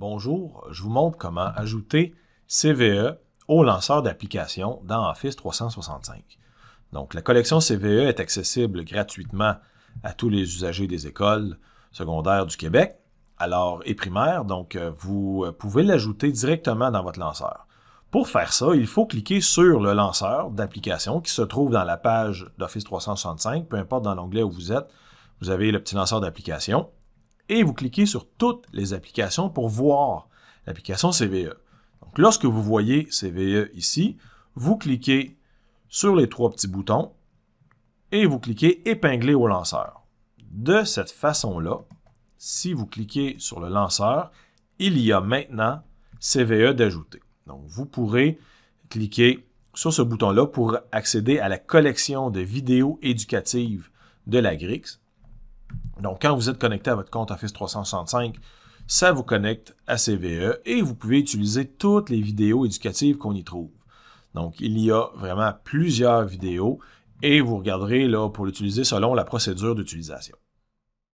Bonjour, je vous montre comment ajouter CVE au lanceur d'application dans Office 365. Donc, la collection CVE est accessible gratuitement à tous les usagers des écoles secondaires du Québec, alors et primaire, donc euh, vous euh, pouvez l'ajouter directement dans votre lanceur. Pour faire ça, il faut cliquer sur le lanceur d'application qui se trouve dans la page d'Office 365, peu importe dans l'onglet où vous êtes, vous avez le petit lanceur d'application et vous cliquez sur toutes les applications pour voir l'application CVE. Donc, lorsque vous voyez CVE ici, vous cliquez sur les trois petits boutons et vous cliquez épingler au lanceur. De cette façon-là, si vous cliquez sur le lanceur, il y a maintenant CVE d'ajouter. Donc, vous pourrez cliquer sur ce bouton-là pour accéder à la collection de vidéos éducatives de la GRIX. Donc, quand vous êtes connecté à votre compte Office 365, ça vous connecte à CVE et vous pouvez utiliser toutes les vidéos éducatives qu'on y trouve. Donc, il y a vraiment plusieurs vidéos et vous regarderez là, pour l'utiliser selon la procédure d'utilisation.